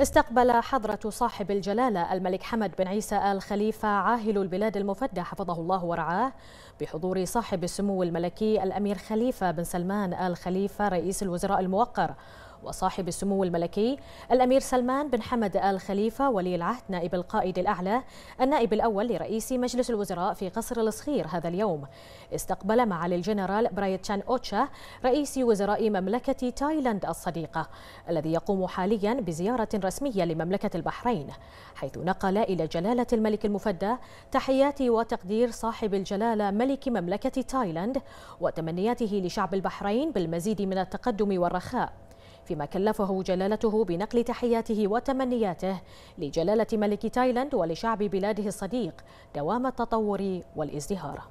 استقبل حضرة صاحب الجلالة الملك حمد بن عيسى آل خليفة عاهل البلاد المفدى حفظه الله ورعاه بحضور صاحب السمو الملكي الأمير خليفة بن سلمان آل خليفة رئيس الوزراء الموقر وصاحب السمو الملكي الأمير سلمان بن حمد آل خليفة ولي العهد نائب القائد الأعلى النائب الأول لرئيس مجلس الوزراء في قصر الصخير هذا اليوم استقبل معالي الجنرال برايت شان أوتشا رئيس وزراء مملكة تايلاند الصديقة الذي يقوم حاليا بزيارة رسمية لمملكة البحرين حيث نقل إلى جلالة الملك المفدى تحيات وتقدير صاحب الجلالة ملك مملكة تايلاند وتمنياته لشعب البحرين بالمزيد من التقدم والرخاء فيما كلفه جلالته بنقل تحياته وتمنياته لجلالة ملك تايلاند ولشعب بلاده الصديق دوام التطور والازدهار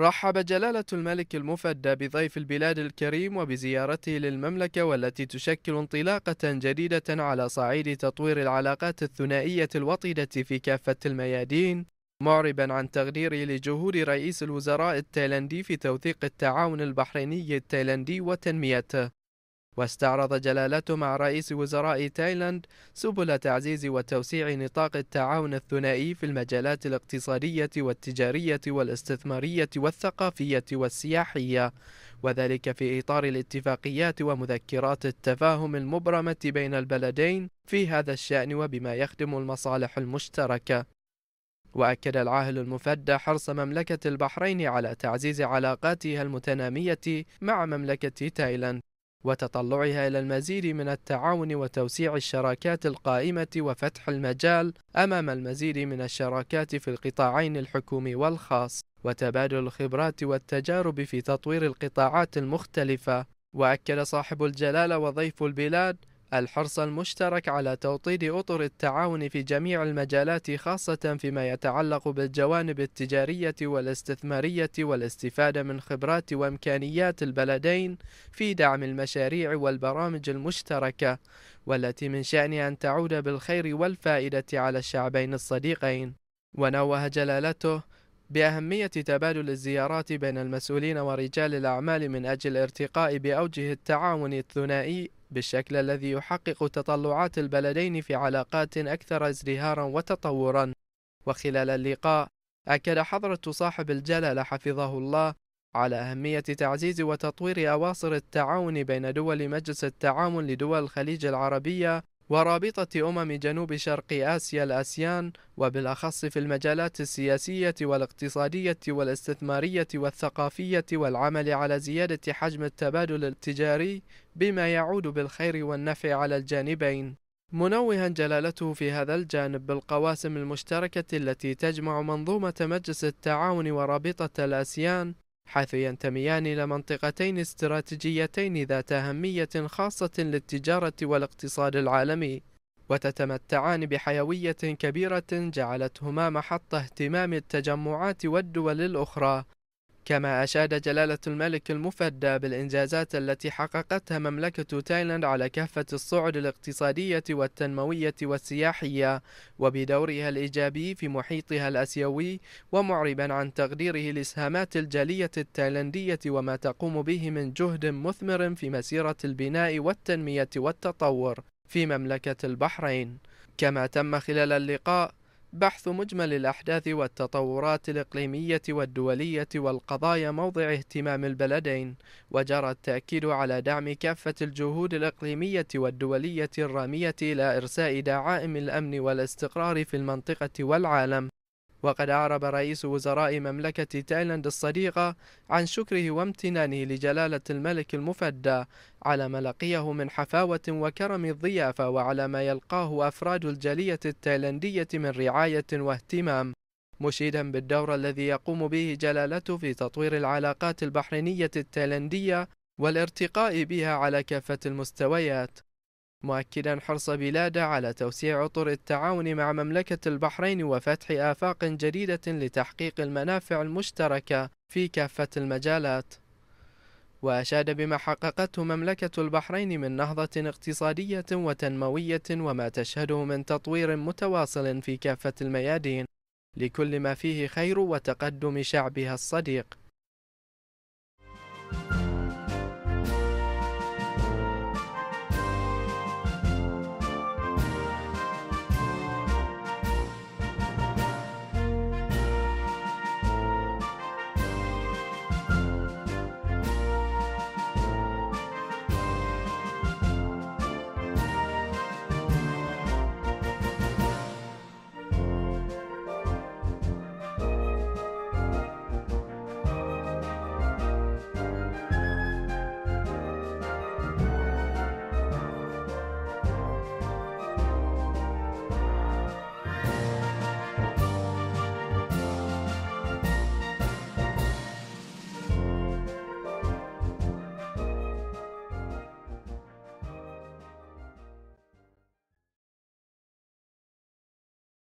رحب جلالة الملك المفدى بضيف البلاد الكريم وبزيارته للمملكة والتي تشكل انطلاقة جديدة على صعيد تطوير العلاقات الثنائية الوطيدة في كافة الميادين معربا عن تقريره لجهود رئيس الوزراء التايلاندي في توثيق التعاون البحريني التايلاندي وتنميته واستعرض جلالته مع رئيس وزراء تايلاند سبل تعزيز وتوسيع نطاق التعاون الثنائي في المجالات الاقتصادية والتجارية والاستثمارية والثقافية والسياحية وذلك في إطار الاتفاقيات ومذكرات التفاهم المبرمة بين البلدين في هذا الشأن وبما يخدم المصالح المشتركة وأكد العاهل المفدى حرص مملكة البحرين على تعزيز علاقاتها المتنامية مع مملكة تايلاند وتطلعها إلى المزيد من التعاون وتوسيع الشراكات القائمة وفتح المجال أمام المزيد من الشراكات في القطاعين الحكومي والخاص وتبادل الخبرات والتجارب في تطوير القطاعات المختلفة وأكد صاحب الجلالة وضيف البلاد الحرص المشترك على توطيد أطر التعاون في جميع المجالات خاصة فيما يتعلق بالجوانب التجارية والاستثمارية والاستفادة من خبرات وإمكانيات البلدين في دعم المشاريع والبرامج المشتركة والتي من شأنها أن تعود بالخير والفائدة على الشعبين الصديقين ونوه جلالته بأهمية تبادل الزيارات بين المسؤولين ورجال الأعمال من أجل الارتقاء بأوجه التعاون الثنائي بالشكل الذي يحقق تطلعات البلدين في علاقات أكثر ازدهارا وتطورا وخلال اللقاء أكد حضرة صاحب الجلالة حفظه الله على أهمية تعزيز وتطوير أواصر التعاون بين دول مجلس التعاون لدول الخليج العربية ورابطة أمم جنوب شرق آسيا الآسيان وبالأخص في المجالات السياسية والاقتصادية والاستثمارية والثقافية والعمل على زيادة حجم التبادل التجاري بما يعود بالخير والنفع على الجانبين منوها جلالته في هذا الجانب بالقواسم المشتركة التي تجمع منظومة مجلس التعاون ورابطة الآسيان حيث ينتميان إلى منطقتين استراتيجيتين ذات أهمية خاصة للتجارة والاقتصاد العالمي وتتمتعان بحيوية كبيرة جعلتهما محط اهتمام التجمعات والدول الأخرى كما أشاد جلالة الملك المفدى بالإنجازات التي حققتها مملكة تايلاند على كافة الصعد الاقتصادية والتنموية والسياحية وبدورها الإيجابي في محيطها الأسيوي ومعربا عن تقديره الإسهامات الجالية التايلاندية وما تقوم به من جهد مثمر في مسيرة البناء والتنمية والتطور في مملكة البحرين كما تم خلال اللقاء بحث مجمل الأحداث والتطورات الإقليمية والدولية والقضايا موضع اهتمام البلدين، وجرى التأكيد على دعم كافة الجهود الإقليمية والدولية الرامية إلى إرساء دعائم الأمن والاستقرار في المنطقة والعالم. وقد أعرب رئيس وزراء مملكة تايلاند الصديقة عن شكره وامتنانه لجلالة الملك المفدى على ما لقيه من حفاوة وكرم الضيافة وعلى ما يلقاه أفراد الجالية التايلاندية من رعاية واهتمام مشيدا بالدور الذي يقوم به جلالته في تطوير العلاقات البحرينية التايلاندية والارتقاء بها على كافة المستويات مؤكدا حرص بلاده على توسيع اطر التعاون مع مملكة البحرين وفتح آفاق جديدة لتحقيق المنافع المشتركة في كافة المجالات وأشاد بما حققته مملكة البحرين من نهضة اقتصادية وتنموية وما تشهده من تطوير متواصل في كافة الميادين لكل ما فيه خير وتقدم شعبها الصديق